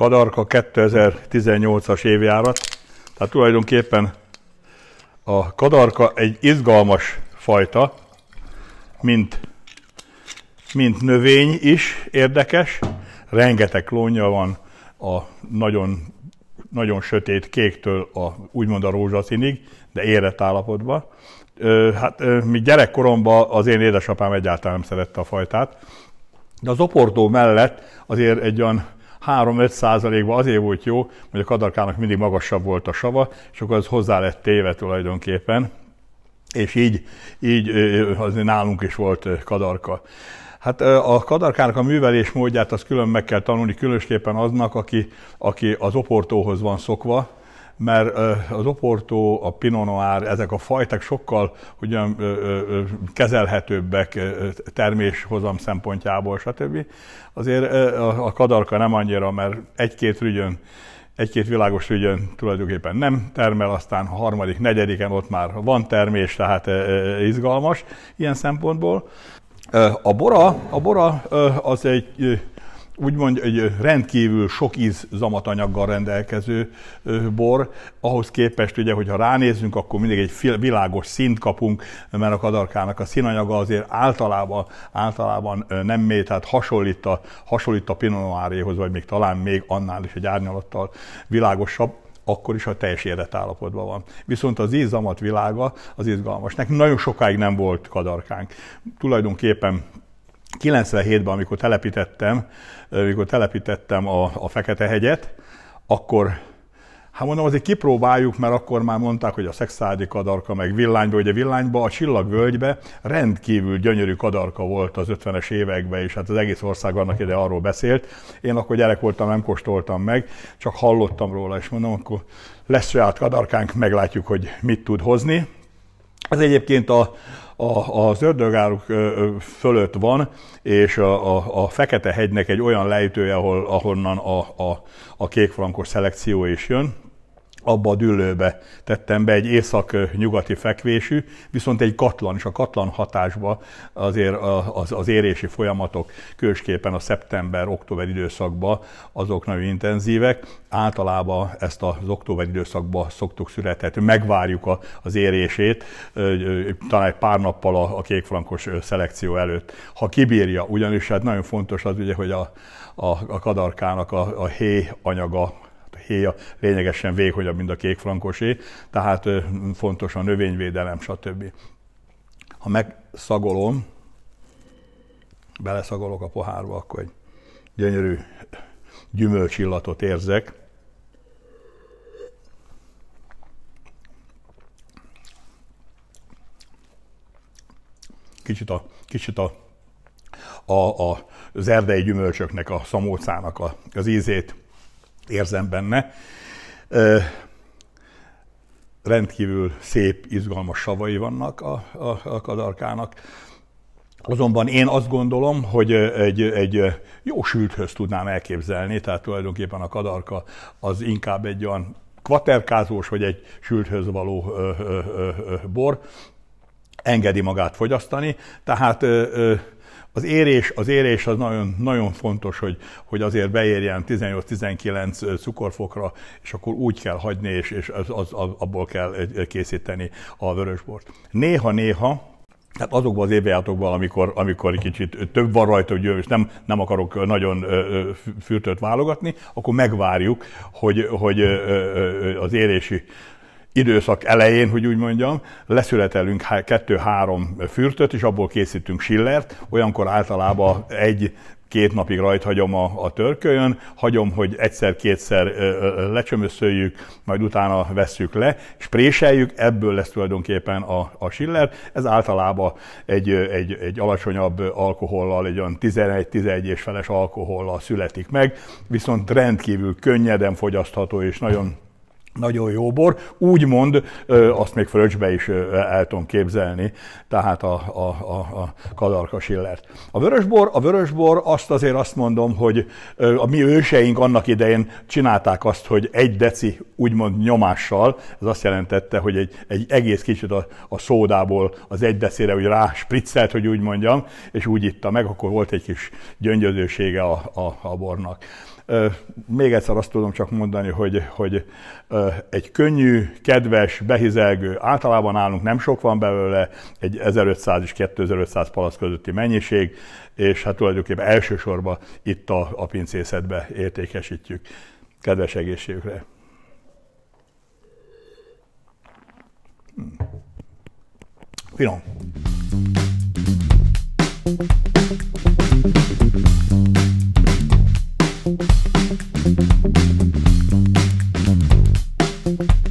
Kadarka 2018-as évjárat. Tehát tulajdonképpen a kadarka egy izgalmas fajta, mint, mint növény is érdekes. Rengeteg klónja van a nagyon, nagyon sötét kéktől a, úgymond a rózsaszínig, de érett állapotban. Hát, mi gyerekkoromban az én édesapám egyáltalán nem szerette a fajtát, de az oportó mellett azért egy olyan 3-5 százalékban azért volt jó, hogy a kadarkának mindig magasabb volt a sava, és akkor az hozzá lett téve tulajdonképpen, és így, így az nálunk is volt kadarka. Hát a kadarkának a művelés módját az külön meg kell tanulni, különösképpen aznak, aki, aki az oportóhoz van szokva, mert az oportó, a pinot noir, ezek a fajták sokkal ugyan, kezelhetőbbek terméshozam szempontjából, stb. Azért a kadarka nem annyira, mert egy-két rügyön egy-két világos rügyön tulajdonképpen nem termel, aztán a harmadik, negyediken ott már van termés, tehát izgalmas ilyen szempontból. A bora, a bora az egy úgymond egy rendkívül sok íz zamatanyaggal rendelkező bor, ahhoz képest ugye, hogyha ránézünk, akkor mindig egy világos szint kapunk, mert a kadarkának a színanyaga azért általában, általában nem mély, tehát hasonlít a, hasonlít a Pinot Noiréhoz, vagy még talán még annál is egy árnyalattal világosabb akkor is a teljes állapotban van. Viszont az ízamat világa az izgalmas. Nekünk nagyon sokáig nem volt kadarkánk. Tulajdonképpen 97-ben, amikor telepítettem, amikor telepítettem a, a Fekete-hegyet, akkor Hát mondom, azért kipróbáljuk, mert akkor már mondták, hogy a szexádi kadarka, meg villányba, ugye villányba, a csillagvölgybe rendkívül gyönyörű kadarka volt az 50-es években, és hát az egész ország annak ide arról beszélt. Én akkor gyerek voltam, nem kóstoltam meg, csak hallottam róla, és mondom, akkor lesz saját kadarkánk, meglátjuk, hogy mit tud hozni. Ez egyébként a, a, az ördögáruk fölött van, és a, a, a Fekete-hegynek egy olyan lejtője, ahol, ahonnan a, a, a kékfrankos szelekció is jön, abba a dűlőbe tettem be egy észak-nyugati fekvésű, viszont egy katlan, és a katlan hatásba azért az, az érési folyamatok külsképpen a szeptember-október időszakban azok nagyon intenzívek. Általában ezt az október időszakban szoktuk születetni, megvárjuk az érését, talán egy pár nappal a, a kékfrankos szelekció előtt, ha kibírja, ugyanis hát nagyon fontos az ugye, hogy a, a, a kadarkának a, a héj anyaga Hát héja lényegesen vékonyabb, mint a frankosé, tehát fontos a növényvédelem, stb. Ha megszagolom, beleszagolok a pohárba, akkor egy gyönyörű gyümölcsillatot érzek. Kicsit a, kicsit a, a, a, az erdei gyümölcsöknek, a szamócának a, az ízét érzem benne. Ö, rendkívül szép, izgalmas savai vannak a, a, a kadarkának. Azonban én azt gondolom, hogy egy, egy jó sülthöz tudnám elképzelni, tehát tulajdonképpen a kadarka az inkább egy olyan kvaterkázós, vagy egy sülthöz való ö, ö, ö, bor, engedi magát fogyasztani, tehát ö, ö, az érés, az érés az nagyon, nagyon fontos, hogy, hogy azért beérjen 18-19 cukorfokra, és akkor úgy kell hagyni, és, és az, az, abból kell készíteni a vörösbort. Néha-néha, tehát azokban az évjátokban, amikor, amikor kicsit több van rajta, hogy és nem, nem akarok nagyon fürtőt válogatni, akkor megvárjuk, hogy, hogy az érési időszak elején, hogy úgy mondjam, leszületelünk kettő-három fürtöt, és abból készítünk sillert, olyankor általában egy két napig rajt hagyom a, a törkölyön, hagyom, hogy egyszer-kétszer lecsömöszöljük, majd utána vesszük le, spréseljük, ebből lesz tulajdonképpen a, a siller. Ez általában egy, egy, egy alacsonyabb alkohollal, egy olyan 11-11 és feles alkohollal születik meg, viszont rendkívül könnyeden fogyasztható és nagyon nagyon jó bor, úgymond azt még fröccsbe is el tudom képzelni, tehát a, a, a, a kadarka sillert. A vörösbor, a vörösbor azt azért azt mondom, hogy a mi őseink annak idején csinálták azt, hogy egy deci úgymond nyomással, ez azt jelentette, hogy egy, egy egész kicsit a, a szódából az egy decire úgy rá spriccelt, hogy úgy mondjam, és úgy itta meg, akkor volt egy kis gyöngyözősége a, a, a bornak. Még egyszer azt tudom csak mondani, hogy, hogy egy könnyű, kedves, behizelgő, általában nálunk nem sok van belőle, egy 1500 és 2500 palasz közötti mennyiség, és hát tulajdonképpen elsősorban itt a, a pincészetbe értékesítjük. Kedves egészségükre! Finom! thank you